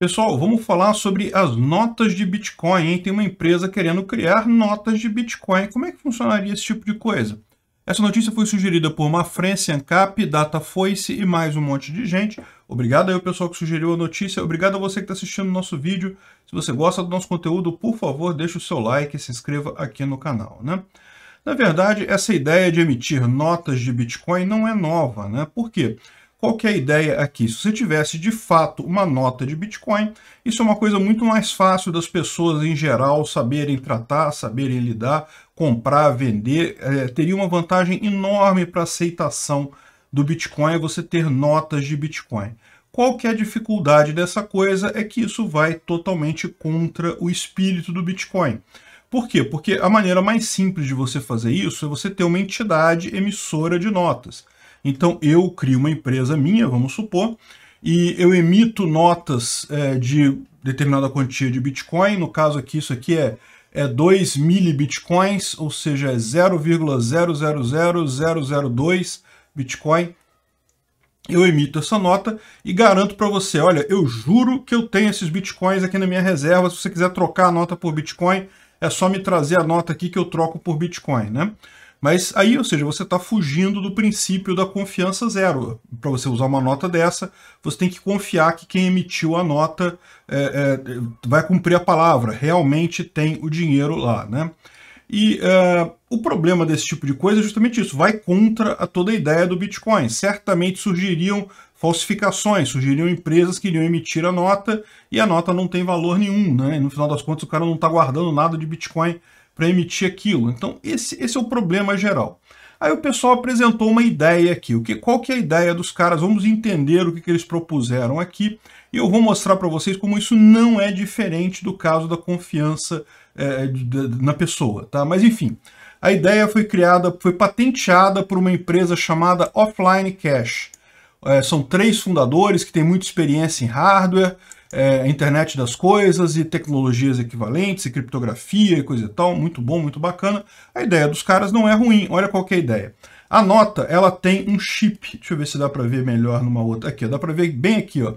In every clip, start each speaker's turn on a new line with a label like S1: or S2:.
S1: Pessoal, vamos falar sobre as notas de Bitcoin. Hein? Tem uma empresa querendo criar notas de Bitcoin. Como é que funcionaria esse tipo de coisa? Essa notícia foi sugerida por Mafrense, Ancap, Datafoice e mais um monte de gente. Obrigado aí ao pessoal que sugeriu a notícia. Obrigado a você que está assistindo o nosso vídeo. Se você gosta do nosso conteúdo, por favor, deixe o seu like e se inscreva aqui no canal. Né? Na verdade, essa ideia de emitir notas de Bitcoin não é nova. Né? Por quê? Qual que é a ideia aqui? Se você tivesse de fato uma nota de Bitcoin, isso é uma coisa muito mais fácil das pessoas em geral saberem tratar, saberem lidar, comprar, vender. É, teria uma vantagem enorme para aceitação do Bitcoin você ter notas de Bitcoin. Qual que é a dificuldade dessa coisa? É que isso vai totalmente contra o espírito do Bitcoin. Por quê? Porque a maneira mais simples de você fazer isso é você ter uma entidade emissora de notas. Então eu crio uma empresa minha, vamos supor, e eu emito notas é, de determinada quantia de Bitcoin, no caso aqui isso aqui é, é 2 mil Bitcoins, ou seja, é 0,000002 Bitcoin. Eu emito essa nota e garanto para você, olha, eu juro que eu tenho esses Bitcoins aqui na minha reserva, se você quiser trocar a nota por Bitcoin, é só me trazer a nota aqui que eu troco por Bitcoin, né? Mas aí, ou seja, você está fugindo do princípio da confiança zero. Para você usar uma nota dessa, você tem que confiar que quem emitiu a nota é, é, vai cumprir a palavra, realmente tem o dinheiro lá, né? E é, o problema desse tipo de coisa é justamente isso, vai contra a toda a ideia do Bitcoin. Certamente surgiriam falsificações, surgiriam empresas que iriam emitir a nota e a nota não tem valor nenhum, né? E no final das contas o cara não está guardando nada de Bitcoin para emitir aquilo. Então, esse, esse é o problema geral. Aí o pessoal apresentou uma ideia aqui. O que, qual que é a ideia dos caras? Vamos entender o que, que eles propuseram aqui. E eu vou mostrar para vocês como isso não é diferente do caso da confiança é, na pessoa. Tá? Mas enfim, a ideia foi criada, foi patenteada por uma empresa chamada Offline Cash. É, são três fundadores que têm muita experiência em hardware é, internet das coisas e tecnologias equivalentes, e criptografia e coisa e tal, muito bom, muito bacana. A ideia dos caras não é ruim, olha qual é a ideia. A nota, ela tem um chip, deixa eu ver se dá para ver melhor numa outra, aqui, dá para ver bem aqui, ó,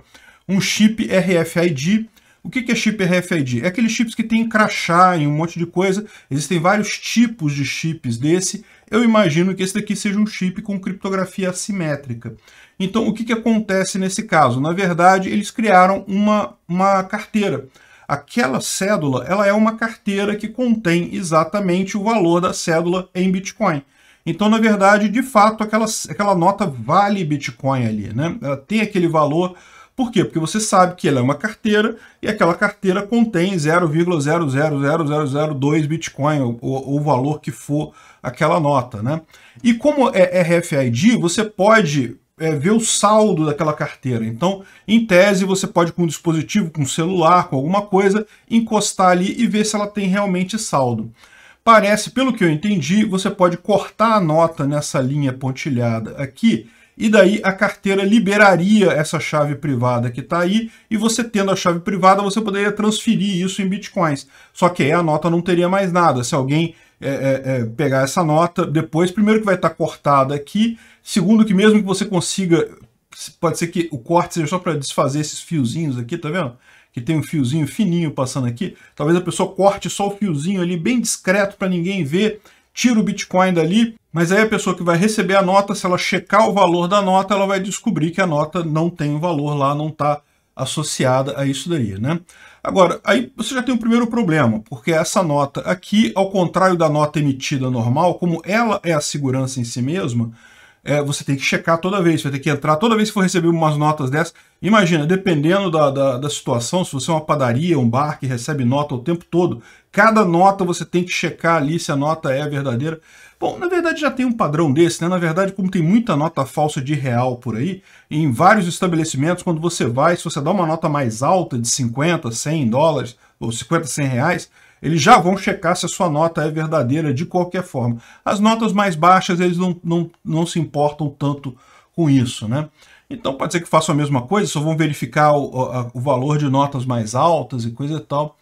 S1: um chip RFID, o que é chip RFID? É aqueles chips que tem crachá em um monte de coisa. Existem vários tipos de chips desse. Eu imagino que esse daqui seja um chip com criptografia assimétrica. Então, o que, que acontece nesse caso? Na verdade, eles criaram uma, uma carteira. Aquela cédula ela é uma carteira que contém exatamente o valor da cédula em Bitcoin. Então, na verdade, de fato, aquela, aquela nota vale Bitcoin ali, né? Ela tem aquele valor. Por quê? Porque você sabe que ela é uma carteira e aquela carteira contém 0,00002 Bitcoin, ou o valor que for aquela nota, né? E como é, é RFID, você pode é, ver o saldo daquela carteira. Então, em tese, você pode com um dispositivo, com um celular, com alguma coisa, encostar ali e ver se ela tem realmente saldo. Parece, pelo que eu entendi, você pode cortar a nota nessa linha pontilhada aqui e daí a carteira liberaria essa chave privada que está aí, e você tendo a chave privada, você poderia transferir isso em bitcoins. Só que aí a nota não teria mais nada. Se alguém é, é, é, pegar essa nota depois, primeiro que vai estar tá cortada aqui, segundo que mesmo que você consiga, pode ser que o corte seja só para desfazer esses fiozinhos aqui, tá vendo? Que tem um fiozinho fininho passando aqui, talvez a pessoa corte só o fiozinho ali bem discreto para ninguém ver, tira o Bitcoin dali, mas aí a pessoa que vai receber a nota, se ela checar o valor da nota, ela vai descobrir que a nota não tem o valor lá, não está associada a isso daí, né? Agora, aí você já tem o um primeiro problema, porque essa nota aqui, ao contrário da nota emitida normal, como ela é a segurança em si mesma, é, você tem que checar toda vez, você vai ter que entrar toda vez que for receber umas notas dessas. Imagina, dependendo da, da, da, situação, se você é uma padaria, um bar que recebe nota o tempo todo, cada nota você tem que checar ali se a nota é verdadeira. Bom, na verdade já tem um padrão desse, né? Na verdade, como tem muita nota falsa de real por aí, em vários estabelecimentos, quando você vai, se você dá uma nota mais alta de 50, 100 dólares, ou 50, 100 reais, eles já vão checar se a sua nota é verdadeira de qualquer forma. As notas mais baixas, eles não, não, não se importam tanto com isso, né? Então pode ser que façam a mesma coisa, só vão verificar o, o, o valor de notas mais altas e coisa e tal.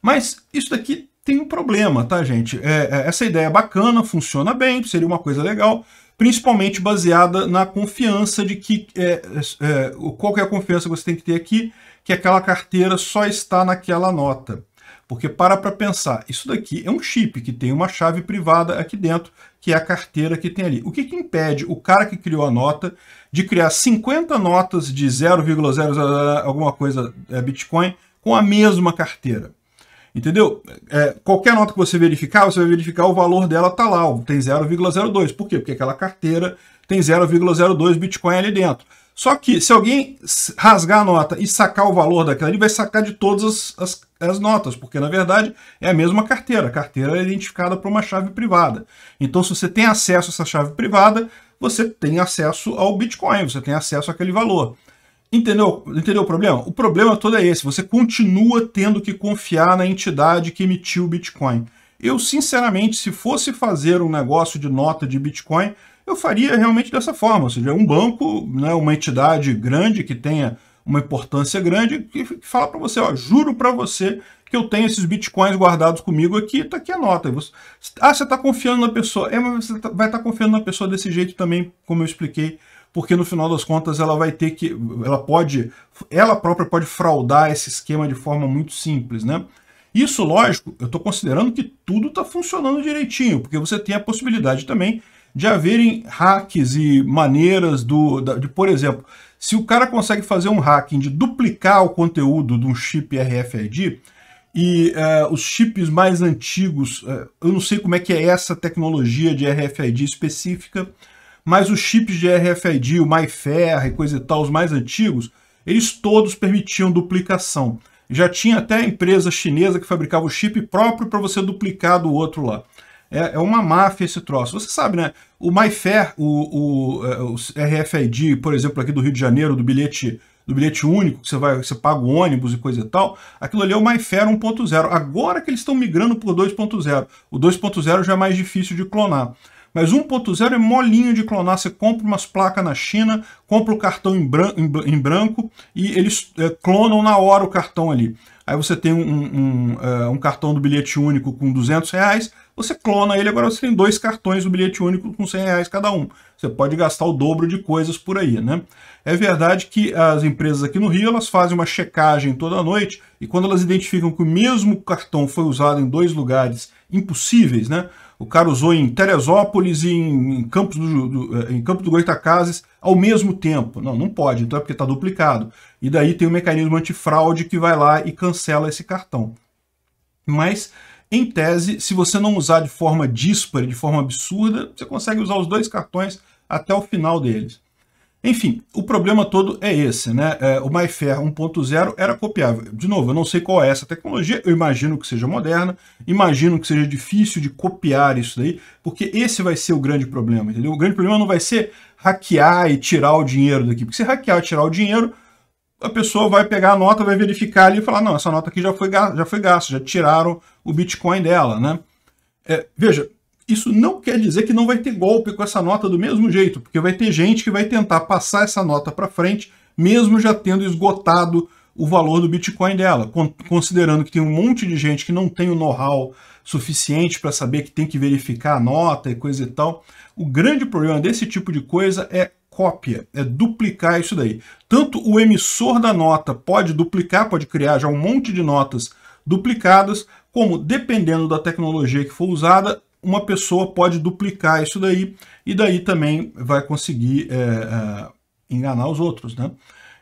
S1: Mas isso daqui tem um problema, tá, gente? É, é essa ideia é bacana, funciona bem, seria uma coisa legal, principalmente baseada na confiança de que é, é, qual que é a confiança que você tem que ter aqui, que aquela carteira só está naquela nota. Porque para para pensar, isso daqui é um chip que tem uma chave privada aqui dentro, que é a carteira que tem ali. O que, que impede o cara que criou a nota de criar 50 notas de 0,00 alguma coisa é, Bitcoin com a mesma carteira? Entendeu? É, qualquer nota que você verificar, você vai verificar o valor dela está lá, tem 0,02. Por quê? Porque aquela carteira tem 0,02 Bitcoin ali dentro. Só que se alguém rasgar a nota e sacar o valor daquela, ele vai sacar de todas as, as, as notas, porque na verdade é a mesma carteira. A carteira é identificada por uma chave privada. Então, se você tem acesso a essa chave privada, você tem acesso ao Bitcoin, você tem acesso àquele valor. Entendeu? Entendeu o problema? O problema todo é esse. Você continua tendo que confiar na entidade que emitiu o Bitcoin. Eu, sinceramente, se fosse fazer um negócio de nota de Bitcoin, eu faria realmente dessa forma. Ou seja, um banco, né, uma entidade grande que tenha uma importância grande, que fala para você, ó, juro para você que eu tenho esses bitcoins guardados comigo aqui, tá aqui a nota. Você, ah, você está confiando na pessoa. É, mas você tá, vai estar tá confiando na pessoa desse jeito também, como eu expliquei porque no final das contas ela vai ter que, ela pode, ela própria pode fraudar esse esquema de forma muito simples, né? Isso, lógico, eu estou considerando que tudo está funcionando direitinho, porque você tem a possibilidade também de haverem hacks e maneiras do, da, de, por exemplo, se o cara consegue fazer um hacking de duplicar o conteúdo de um chip RFID e uh, os chips mais antigos, uh, eu não sei como é que é essa tecnologia de RFID específica, mas os chips de RFID, o MyFair e coisa e tal, os mais antigos, eles todos permitiam duplicação. Já tinha até empresa chinesa que fabricava o chip próprio para você duplicar do outro lá. É, é, uma máfia esse troço. Você sabe, né? O MyFair, o, o, é, o, RFID, por exemplo, aqui do Rio de Janeiro, do bilhete do bilhete único, que você, vai, você paga o ônibus e coisa e tal, aquilo ali é o MyFair 1.0. Agora que eles estão migrando para o 2.0. O 2.0 já é mais difícil de clonar. Mas 1.0 é molinho de clonar. Você compra umas placas na China, compra o cartão em branco, em branco e eles é, clonam na hora o cartão ali. Aí você tem um, um, um, é, cartão do bilhete único com 200 reais, você clona ele, agora você tem dois cartões do bilhete único com 100 reais cada um. Você pode gastar o dobro de coisas por aí, né? É verdade que as empresas aqui no Rio, elas fazem uma checagem toda noite e quando elas identificam que o mesmo cartão foi usado em dois lugares impossíveis, né? O cara usou em Teresópolis e em Campos do, do, eh, em Campo do Goitacazes ao mesmo tempo. Não, não pode, então é porque está duplicado. E daí tem o um mecanismo antifraude que vai lá e cancela esse cartão. Mas, em tese, se você não usar de forma díspara, de forma absurda, você consegue usar os dois cartões até o final deles. Enfim, o problema todo é esse, né? É, o MyFair 1.0 era copiável. De novo, eu não sei qual é essa tecnologia, eu imagino que seja moderna, imagino que seja difícil de copiar isso daí, porque esse vai ser o grande problema, entendeu? O grande problema não vai ser hackear e tirar o dinheiro daqui, porque se hackear e tirar o dinheiro, a pessoa vai pegar a nota, vai verificar ali e falar, não, essa nota aqui já foi, já foi gasta, já tiraram o Bitcoin dela, né? É, veja, isso não quer dizer que não vai ter golpe com essa nota do mesmo jeito, porque vai ter gente que vai tentar passar essa nota para frente, mesmo já tendo esgotado o valor do Bitcoin dela, considerando que tem um monte de gente que não tem o know-how suficiente para saber que tem que verificar a nota e coisa e tal. O grande problema desse tipo de coisa é cópia, é duplicar isso daí. Tanto o emissor da nota pode duplicar, pode criar já um monte de notas duplicadas, como dependendo da tecnologia que for usada, uma pessoa pode duplicar isso daí e daí também vai conseguir é, é, enganar os outros, né?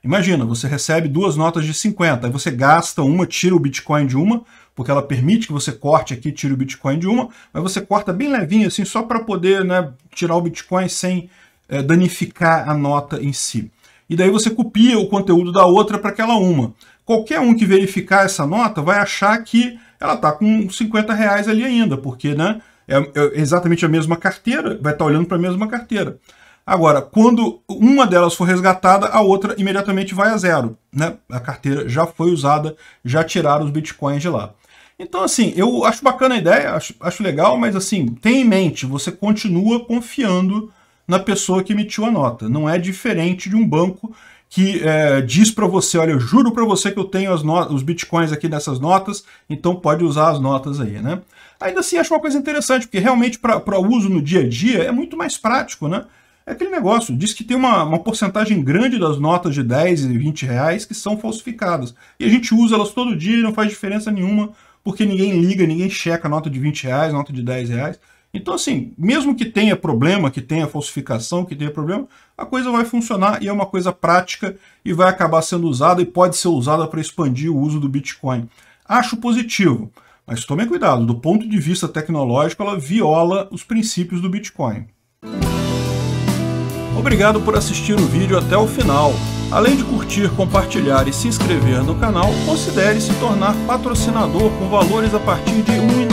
S1: Imagina, você recebe duas notas de 50, aí você gasta uma, tira o Bitcoin de uma, porque ela permite que você corte aqui, tire o Bitcoin de uma, mas você corta bem levinho, assim, só para poder né, tirar o Bitcoin sem é, danificar a nota em si. E daí você copia o conteúdo da outra para aquela uma. Qualquer um que verificar essa nota vai achar que ela está com 50 reais ali ainda, porque né, é, é, exatamente a mesma carteira, vai estar olhando para a mesma carteira. Agora, quando uma delas for resgatada, a outra imediatamente vai a zero. Né? A carteira já foi usada, já tiraram os bitcoins de lá. Então, assim, eu acho bacana a ideia, acho, acho legal, mas assim, tenha em mente, você continua confiando na pessoa que emitiu a nota. Não é diferente de um banco que é, diz para você, olha, eu juro para você que eu tenho os bitcoins aqui nessas notas, então pode usar as notas aí, né? Ainda assim, acho uma coisa interessante, porque realmente para uso no dia a dia é muito mais prático, né? É aquele negócio, diz que tem uma, uma porcentagem grande das notas de 10 e 20 reais que são falsificadas. E a gente usa elas todo dia, e não faz diferença nenhuma, porque ninguém liga, ninguém checa a nota de 20 reais, nota de 10 reais. Então, assim, mesmo que tenha problema, que tenha falsificação, que tenha problema, a coisa vai funcionar e é uma coisa prática e vai acabar sendo usada e pode ser usada para expandir o uso do Bitcoin. Acho positivo, mas tome cuidado, do ponto de vista tecnológico, ela viola os princípios do Bitcoin. Obrigado por assistir o vídeo até o final. Além de curtir, compartilhar e se inscrever no canal, considere se tornar patrocinador com valores a partir de R$ 1,99